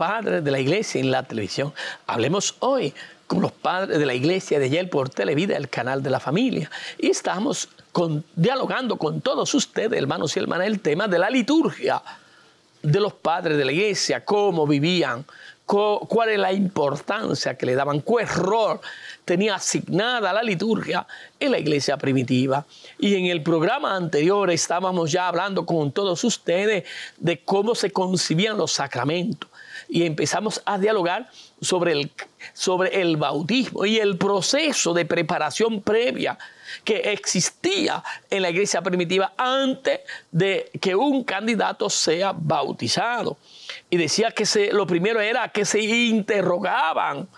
padres de la iglesia en la televisión. Hablemos hoy con los padres de la iglesia de ayer por Televida, el canal de la familia. Y estamos dialogando con todos ustedes, hermanos y hermanas, el tema de la liturgia de los padres de la iglesia, cómo vivían, cuál es la importancia que le daban, qué error tenía asignada la liturgia en la iglesia primitiva. Y en el programa anterior estábamos ya hablando con todos ustedes de cómo se concibían los sacramentos, y empezamos a dialogar sobre el, sobre el bautismo y el proceso de preparación previa que existía en la iglesia primitiva antes de que un candidato sea bautizado. Y decía que lo primero era que se interrogaban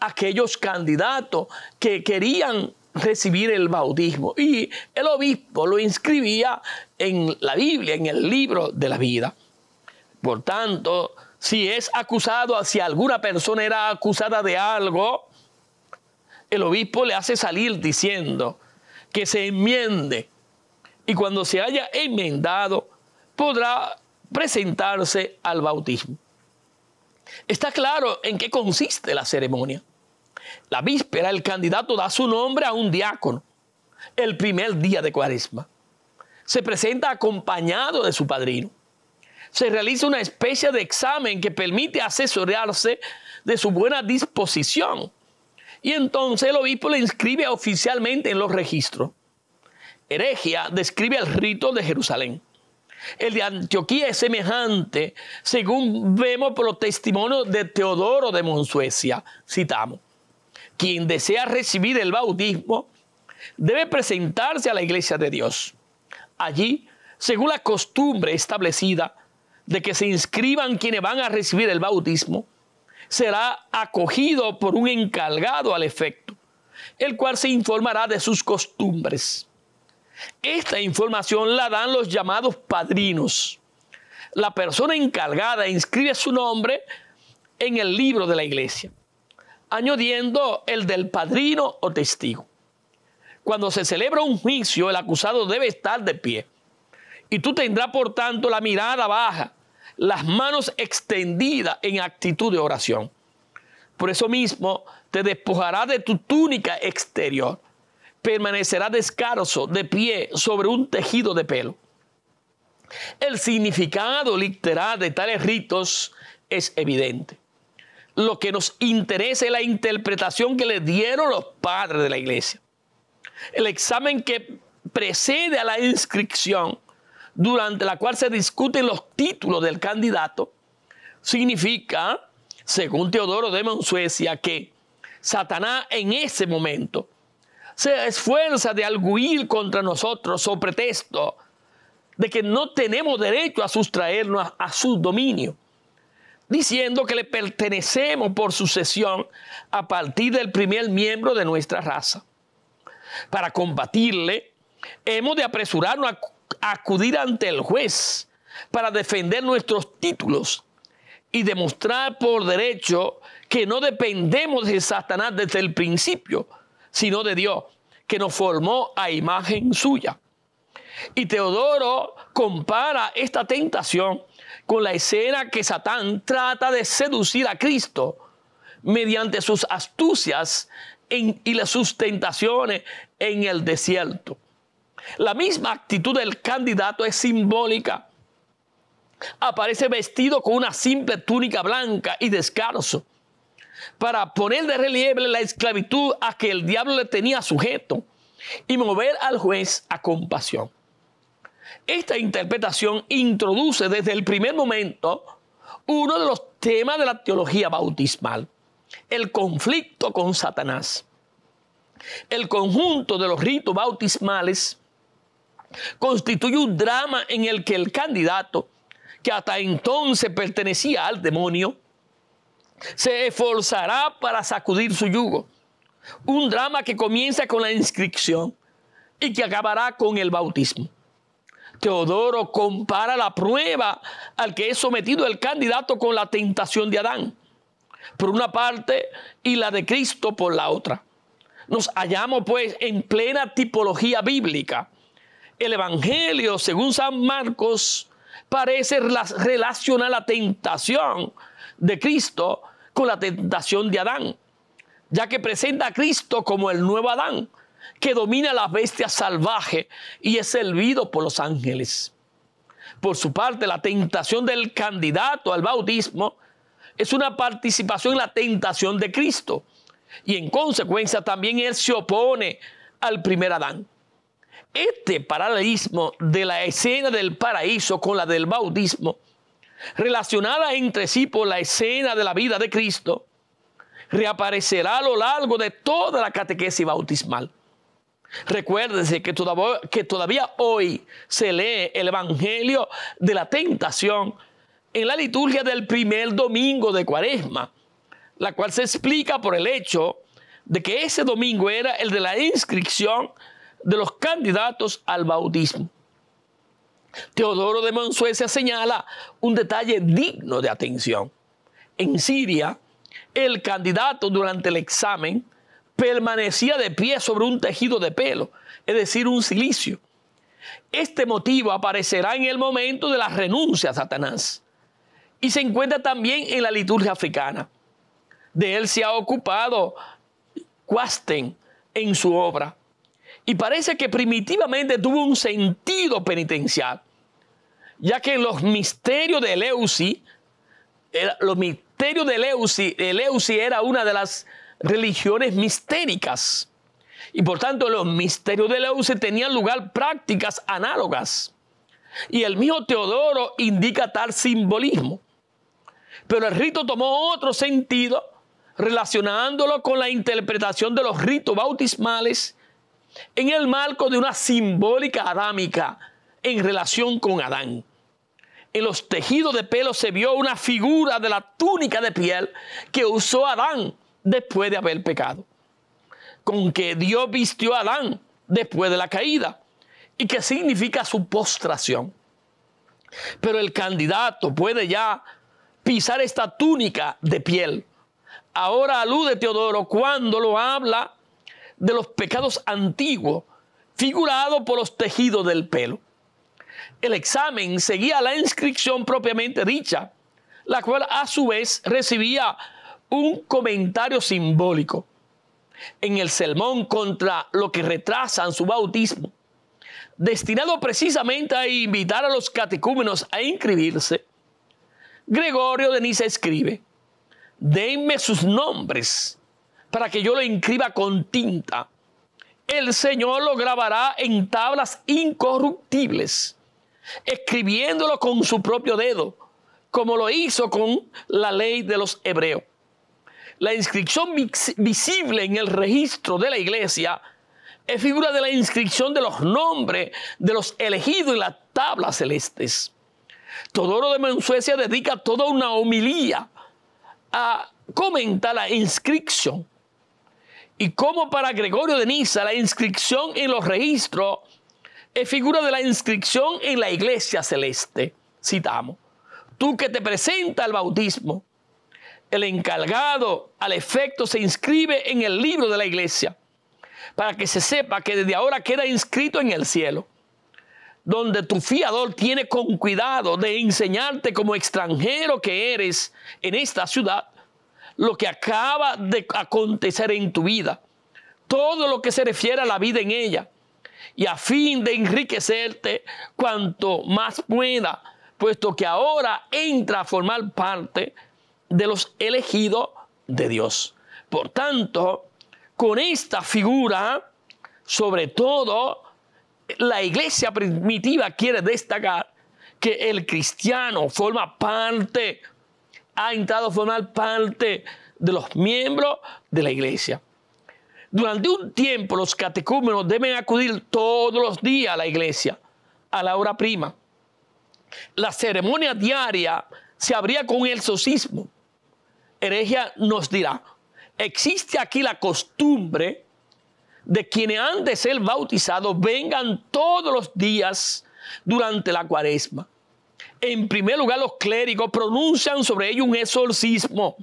aquellos candidatos que querían recibir el bautismo. Y el obispo lo inscribía en la Biblia, en el libro de la vida. Por tanto, si es acusado, si alguna persona era acusada de algo, el obispo le hace salir diciendo que se enmiende. Y cuando se haya enmendado, podrá presentarse al bautismo. Está claro en qué consiste la ceremonia. La víspera el candidato da su nombre a un diácono, el primer día de cuaresma. Se presenta acompañado de su padrino se realiza una especie de examen que permite asesorarse de su buena disposición. Y entonces el obispo le inscribe oficialmente en los registros. Heregia describe el rito de Jerusalén. El de Antioquía es semejante, según vemos por los testimonios de Teodoro de Monsuecia, citamos. Quien desea recibir el bautismo debe presentarse a la iglesia de Dios. Allí, según la costumbre establecida, de que se inscriban quienes van a recibir el bautismo, será acogido por un encargado al efecto, el cual se informará de sus costumbres. Esta información la dan los llamados padrinos. La persona encargada inscribe su nombre en el libro de la iglesia, añadiendo el del padrino o testigo. Cuando se celebra un juicio, el acusado debe estar de pie. Y tú tendrás, por tanto, la mirada baja, las manos extendidas en actitud de oración. Por eso mismo te despojará de tu túnica exterior. Permanecerá descalzo, de pie, sobre un tejido de pelo. El significado literal de tales ritos es evidente. Lo que nos interesa es la interpretación que le dieron los padres de la iglesia. El examen que precede a la inscripción durante la cual se discuten los títulos del candidato, significa, según Teodoro de Monsuecia, que Satanás en ese momento se esfuerza de arguir contra nosotros o pretexto de que no tenemos derecho a sustraernos a, a su dominio, diciendo que le pertenecemos por sucesión a partir del primer miembro de nuestra raza. Para combatirle, hemos de apresurarnos a acudir ante el juez para defender nuestros títulos y demostrar por derecho que no dependemos de Satanás desde el principio, sino de Dios, que nos formó a imagen suya. Y Teodoro compara esta tentación con la escena que Satán trata de seducir a Cristo mediante sus astucias y las sus tentaciones en el desierto. La misma actitud del candidato es simbólica. Aparece vestido con una simple túnica blanca y descalzo para poner de relieve la esclavitud a que el diablo le tenía sujeto y mover al juez a compasión. Esta interpretación introduce desde el primer momento uno de los temas de la teología bautismal, el conflicto con Satanás. El conjunto de los ritos bautismales constituye un drama en el que el candidato, que hasta entonces pertenecía al demonio, se esforzará para sacudir su yugo. Un drama que comienza con la inscripción y que acabará con el bautismo. Teodoro compara la prueba al que es sometido el candidato con la tentación de Adán, por una parte, y la de Cristo por la otra. Nos hallamos pues en plena tipología bíblica el Evangelio, según San Marcos, parece relacionar la tentación de Cristo con la tentación de Adán, ya que presenta a Cristo como el nuevo Adán, que domina a bestias salvajes salvaje y es servido por los ángeles. Por su parte, la tentación del candidato al bautismo es una participación en la tentación de Cristo y en consecuencia también él se opone al primer Adán. Este paralelismo de la escena del paraíso con la del bautismo, relacionada entre sí por la escena de la vida de Cristo, reaparecerá a lo largo de toda la catequesis bautismal. Recuérdense que todavía, que todavía hoy se lee el Evangelio de la Tentación en la liturgia del primer domingo de Cuaresma, la cual se explica por el hecho de que ese domingo era el de la inscripción de los candidatos al bautismo. Teodoro de Mansuecia señala un detalle digno de atención. En Siria, el candidato durante el examen permanecía de pie sobre un tejido de pelo, es decir, un silicio. Este motivo aparecerá en el momento de la renuncia a Satanás y se encuentra también en la liturgia africana. De él se ha ocupado Quasten en su obra. Y parece que primitivamente tuvo un sentido penitencial, ya que en los misterios de Eleusi, los misterios de Eleusi, Eleusi era una de las religiones mistéricas. Y por tanto, los misterios de Eleusi tenían lugar prácticas análogas. Y el mismo Teodoro indica tal simbolismo. Pero el rito tomó otro sentido relacionándolo con la interpretación de los ritos bautismales en el marco de una simbólica arámica en relación con Adán. En los tejidos de pelo se vio una figura de la túnica de piel que usó Adán después de haber pecado, con que Dios vistió a Adán después de la caída y que significa su postración. Pero el candidato puede ya pisar esta túnica de piel. Ahora alude Teodoro cuando lo habla de los pecados antiguos figurado por los tejidos del pelo. El examen seguía la inscripción propiamente dicha, la cual a su vez recibía un comentario simbólico en el sermón contra lo que retrasan su bautismo, destinado precisamente a invitar a los catecúmenos a inscribirse. Gregorio de Niza escribe, denme sus nombres para que yo lo inscriba con tinta. El Señor lo grabará en tablas incorruptibles, escribiéndolo con su propio dedo, como lo hizo con la ley de los hebreos. La inscripción visible en el registro de la iglesia es figura de la inscripción de los nombres de los elegidos en las tablas celestes. Todoro de Mansuecia dedica toda una homilía a comentar la inscripción y como para Gregorio de Niza la inscripción en los registros es figura de la inscripción en la iglesia celeste. Citamos, tú que te presenta al bautismo, el encargado al efecto se inscribe en el libro de la iglesia, para que se sepa que desde ahora queda inscrito en el cielo, donde tu fiador tiene con cuidado de enseñarte como extranjero que eres en esta ciudad lo que acaba de acontecer en tu vida, todo lo que se refiere a la vida en ella, y a fin de enriquecerte cuanto más pueda, puesto que ahora entra a formar parte de los elegidos de Dios. Por tanto, con esta figura, sobre todo, la iglesia primitiva quiere destacar que el cristiano forma parte ha entrado a formar parte de los miembros de la iglesia. Durante un tiempo los catecúmenos deben acudir todos los días a la iglesia, a la hora prima. La ceremonia diaria se abría con el socismo. Heregia nos dirá, existe aquí la costumbre de quienes han de ser bautizados vengan todos los días durante la cuaresma en primer lugar, los clérigos pronuncian sobre ello un exorcismo.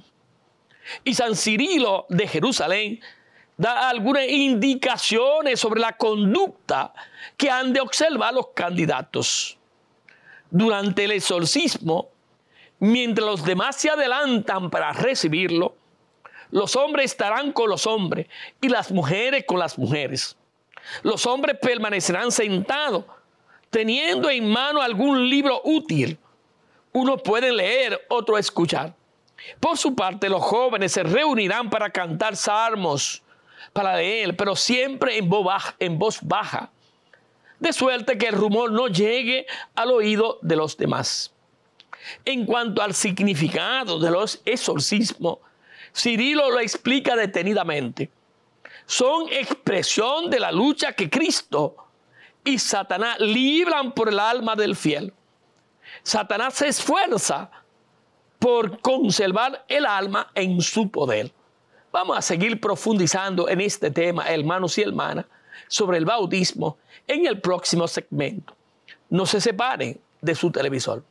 Y San Cirilo de Jerusalén da algunas indicaciones sobre la conducta que han de observar los candidatos. Durante el exorcismo, mientras los demás se adelantan para recibirlo, los hombres estarán con los hombres y las mujeres con las mujeres. Los hombres permanecerán sentados teniendo en mano algún libro útil. uno puede leer, otro escuchar. Por su parte, los jóvenes se reunirán para cantar salmos, para leer, pero siempre en voz baja. En voz baja de suerte que el rumor no llegue al oído de los demás. En cuanto al significado de los exorcismos, Cirilo lo explica detenidamente. Son expresión de la lucha que Cristo y Satanás libran por el alma del fiel. Satanás se esfuerza por conservar el alma en su poder. Vamos a seguir profundizando en este tema, hermanos y hermanas, sobre el bautismo en el próximo segmento. No se separen de su televisor.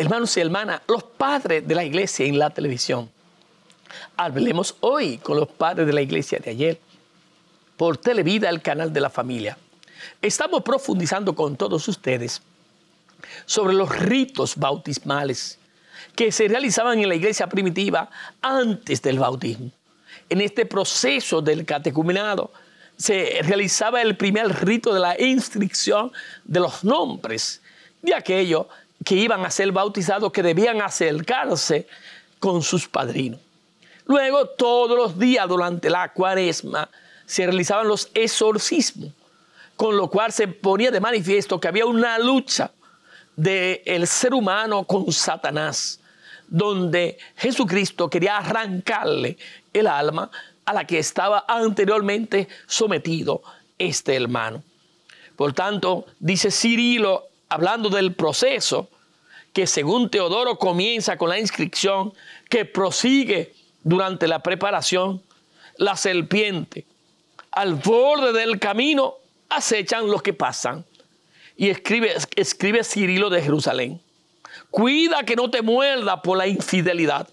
hermanos y hermanas, los padres de la iglesia en la televisión. Hablemos hoy con los padres de la iglesia de ayer por Televida, el canal de la familia. Estamos profundizando con todos ustedes sobre los ritos bautismales que se realizaban en la iglesia primitiva antes del bautismo. En este proceso del catecumenado se realizaba el primer rito de la inscripción de los nombres de aquellos que iban a ser bautizados que debían acercarse con sus padrinos. Luego, todos los días durante la cuaresma, se realizaban los exorcismos, con lo cual se ponía de manifiesto que había una lucha del ser humano con Satanás, donde Jesucristo quería arrancarle el alma a la que estaba anteriormente sometido este hermano. Por tanto, dice Cirilo hablando del proceso que según Teodoro comienza con la inscripción, que prosigue durante la preparación, la serpiente al borde del camino acechan los que pasan. Y escribe, escribe Cirilo de Jerusalén, cuida que no te muerda por la infidelidad.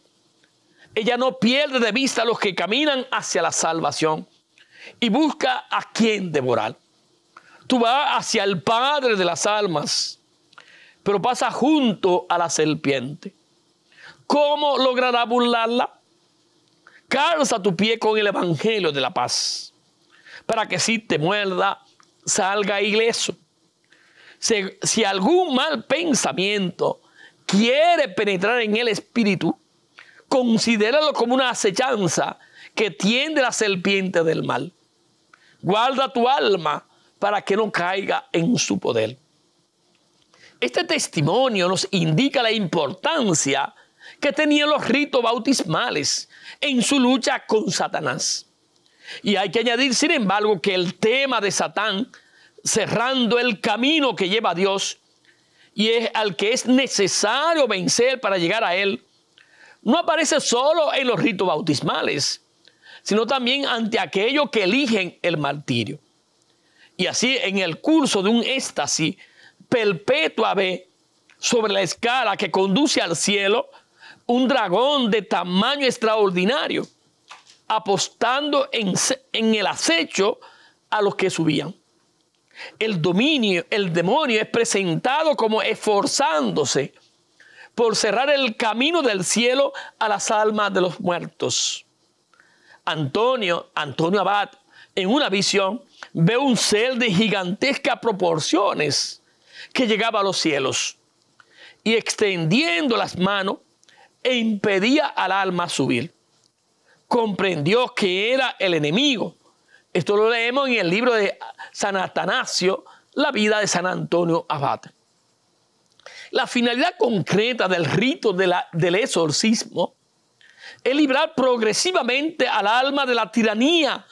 Ella no pierde de vista a los que caminan hacia la salvación y busca a quien devorar. Tú vas hacia el Padre de las almas, pero pasa junto a la serpiente. ¿Cómo logrará burlarla? Calza tu pie con el Evangelio de la paz, para que si te muerda, salga ileso. Si, si algún mal pensamiento quiere penetrar en el espíritu, considéralo como una acechanza que tiende la serpiente del mal. Guarda tu alma para que no caiga en su poder. Este testimonio nos indica la importancia que tenían los ritos bautismales en su lucha con Satanás. Y hay que añadir, sin embargo, que el tema de Satán cerrando el camino que lleva a Dios y es al que es necesario vencer para llegar a Él, no aparece solo en los ritos bautismales, sino también ante aquellos que eligen el martirio. Y así en el curso de un éxtasis perpetua ve sobre la escala que conduce al cielo un dragón de tamaño extraordinario, apostando en, en el acecho a los que subían. El dominio, el demonio es presentado como esforzándose por cerrar el camino del cielo a las almas de los muertos. Antonio, Antonio Abad, en una visión, veo un ser de gigantescas proporciones que llegaba a los cielos y extendiendo las manos e impedía al alma subir. Comprendió que era el enemigo. Esto lo leemos en el libro de San Atanasio, la vida de San Antonio Abate. La finalidad concreta del rito del exorcismo es librar progresivamente al alma de la tiranía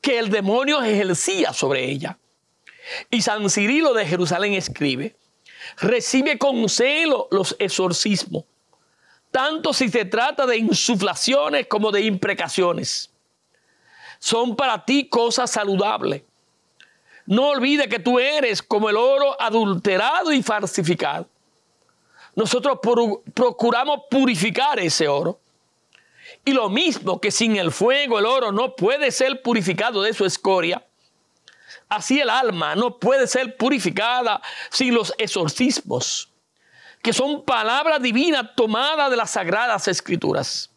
que el demonio ejercía sobre ella. Y San Cirilo de Jerusalén escribe, recibe con celo los exorcismos, tanto si se trata de insuflaciones como de imprecaciones. Son para ti cosas saludables. No olvides que tú eres como el oro adulterado y falsificado. Nosotros procuramos purificar ese oro y lo mismo que sin el fuego el oro no puede ser purificado de su escoria, así el alma no puede ser purificada sin los exorcismos, que son palabra divina tomada de las sagradas escrituras.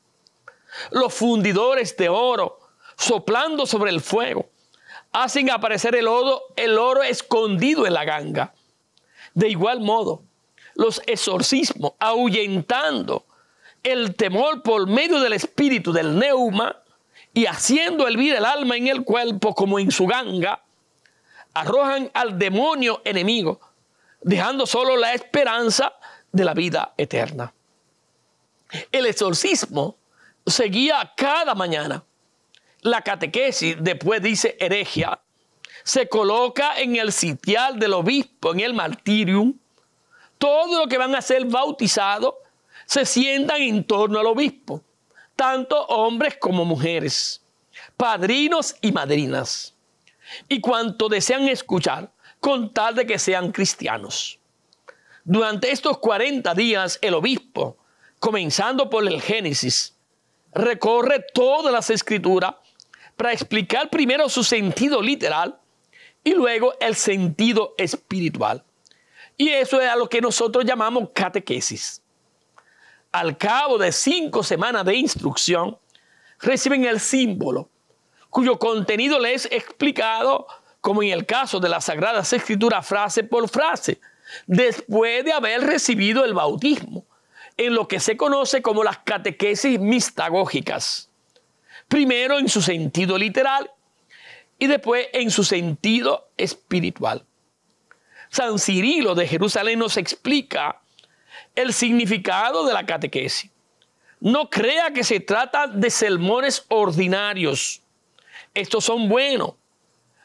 Los fundidores de oro, soplando sobre el fuego, hacen aparecer el el oro escondido en la ganga. De igual modo, los exorcismos, ahuyentando el temor por medio del espíritu, del neuma, y haciendo el hervir el alma en el cuerpo como en su ganga, arrojan al demonio enemigo, dejando solo la esperanza de la vida eterna. El exorcismo seguía cada mañana. La catequesis, después dice heregia, se coloca en el sitial del obispo, en el martirium. Todo lo que van a ser bautizados se sientan en torno al obispo, tanto hombres como mujeres, padrinos y madrinas, y cuanto desean escuchar, con tal de que sean cristianos. Durante estos 40 días, el obispo, comenzando por el Génesis, recorre todas las escrituras para explicar primero su sentido literal y luego el sentido espiritual. Y eso es a lo que nosotros llamamos catequesis al cabo de cinco semanas de instrucción, reciben el símbolo, cuyo contenido les es explicado, como en el caso de las Sagradas Escrituras, frase por frase, después de haber recibido el bautismo, en lo que se conoce como las catequesis mistagógicas. Primero en su sentido literal y después en su sentido espiritual. San Cirilo de Jerusalén nos explica el significado de la catequesis. No crea que se trata de sermones ordinarios. Estos son buenos,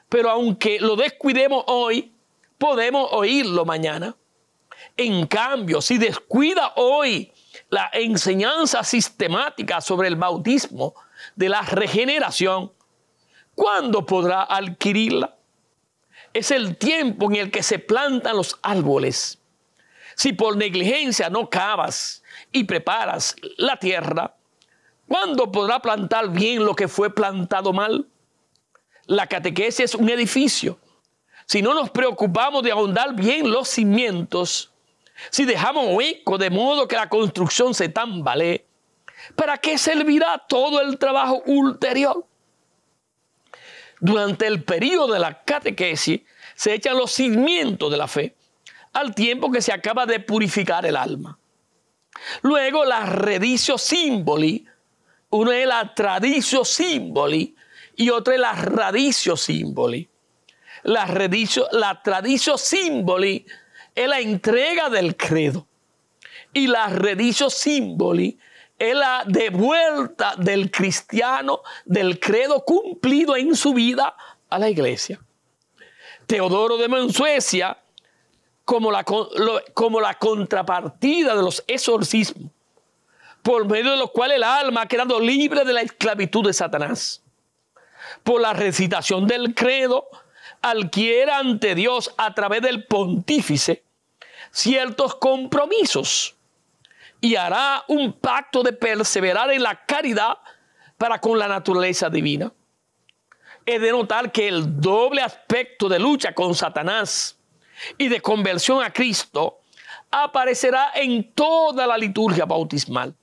pero aunque lo descuidemos hoy, podemos oírlo mañana. En cambio, si descuida hoy la enseñanza sistemática sobre el bautismo de la regeneración, ¿cuándo podrá adquirirla? Es el tiempo en el que se plantan los árboles si por negligencia no cavas y preparas la tierra, ¿cuándo podrá plantar bien lo que fue plantado mal? La catequesis es un edificio. Si no nos preocupamos de ahondar bien los cimientos, si dejamos hueco de modo que la construcción se tambalee, ¿para qué servirá todo el trabajo ulterior? Durante el periodo de la catequesis se echan los cimientos de la fe al tiempo que se acaba de purificar el alma. Luego la redicio simboli, una es la tradicio simboli y otra es la radicio simboli. La, tradicio la simboli es la entrega del credo y la redicio simboli es la devuelta del cristiano del credo cumplido en su vida a la iglesia. Teodoro de Mansuecia como la, como la contrapartida de los exorcismos, por medio de los cuales el alma ha quedado libre de la esclavitud de Satanás. Por la recitación del credo, adquiere ante Dios a través del pontífice ciertos compromisos y hará un pacto de perseverar en la caridad para con la naturaleza divina. Es de notar que el doble aspecto de lucha con Satanás y de conversión a Cristo aparecerá en toda la liturgia bautismal,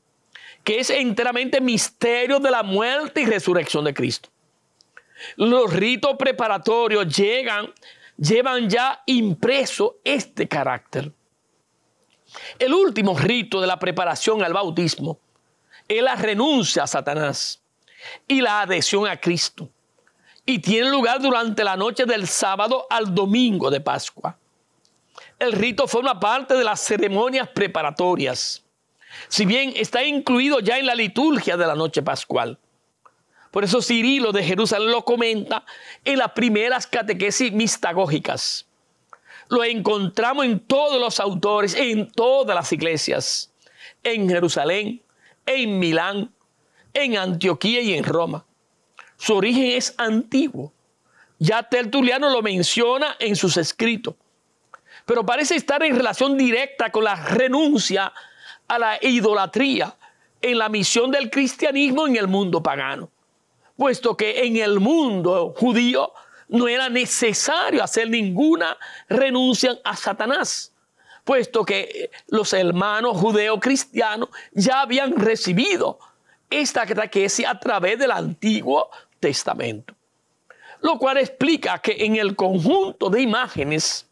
que es enteramente misterio de la muerte y resurrección de Cristo. Los ritos preparatorios llegan, llevan ya impreso este carácter. El último rito de la preparación al bautismo es la renuncia a Satanás y la adhesión a Cristo. Y tiene lugar durante la noche del sábado al domingo de Pascua. El rito forma parte de las ceremonias preparatorias, si bien está incluido ya en la liturgia de la noche pascual. Por eso Cirilo de Jerusalén lo comenta en las primeras catequesis mistagógicas. Lo encontramos en todos los autores, en todas las iglesias, en Jerusalén, en Milán, en Antioquía y en Roma. Su origen es antiguo. Ya Tertuliano lo menciona en sus escritos pero parece estar en relación directa con la renuncia a la idolatría en la misión del cristianismo en el mundo pagano, puesto que en el mundo judío no era necesario hacer ninguna renuncia a Satanás, puesto que los hermanos judeo-cristianos ya habían recibido esta catequesis a través del Antiguo Testamento, lo cual explica que en el conjunto de imágenes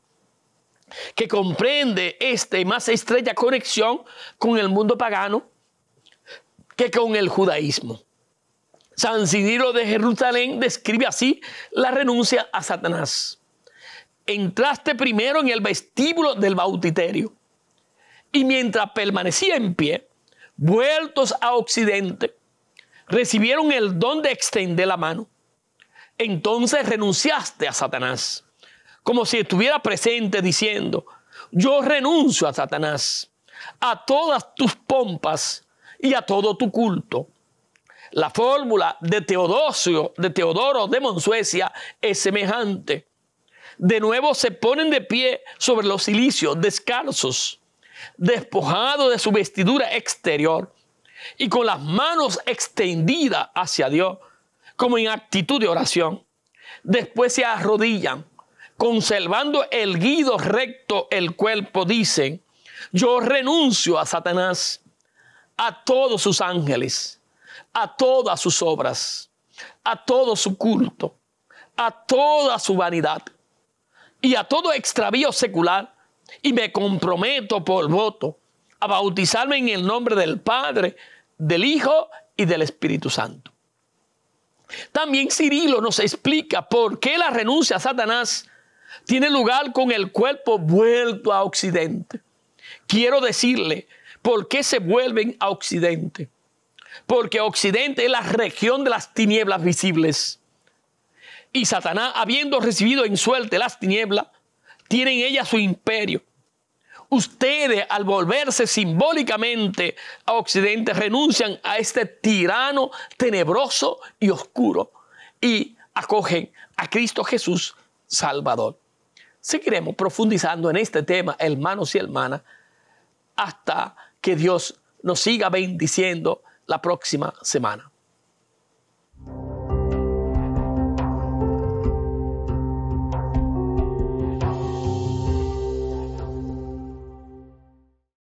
que comprende esta más estrecha conexión con el mundo pagano que con el judaísmo. San Cidiro de Jerusalén describe así la renuncia a Satanás. Entraste primero en el vestíbulo del bautiterio y mientras permanecía en pie, vueltos a Occidente, recibieron el don de extender la mano. Entonces renunciaste a Satanás como si estuviera presente diciendo, yo renuncio a Satanás, a todas tus pompas y a todo tu culto. La fórmula de Teodosio, de Teodoro de Monsuecia es semejante. De nuevo se ponen de pie sobre los cilicios, descalzos, despojados de su vestidura exterior y con las manos extendidas hacia Dios, como en actitud de oración. Después se arrodillan conservando el guido recto el cuerpo, dice, yo renuncio a Satanás, a todos sus ángeles, a todas sus obras, a todo su culto, a toda su vanidad y a todo extravío secular y me comprometo por voto a bautizarme en el nombre del Padre, del Hijo y del Espíritu Santo. También Cirilo nos explica por qué la renuncia a Satanás tiene lugar con el cuerpo vuelto a Occidente. Quiero decirle, ¿por qué se vuelven a Occidente? Porque Occidente es la región de las tinieblas visibles. Y Satanás, habiendo recibido en suerte las tinieblas, tiene en ella su imperio. Ustedes, al volverse simbólicamente a Occidente, renuncian a este tirano tenebroso y oscuro y acogen a Cristo Jesús Salvador. Seguiremos profundizando en este tema, hermanos y hermanas, hasta que Dios nos siga bendiciendo la próxima semana.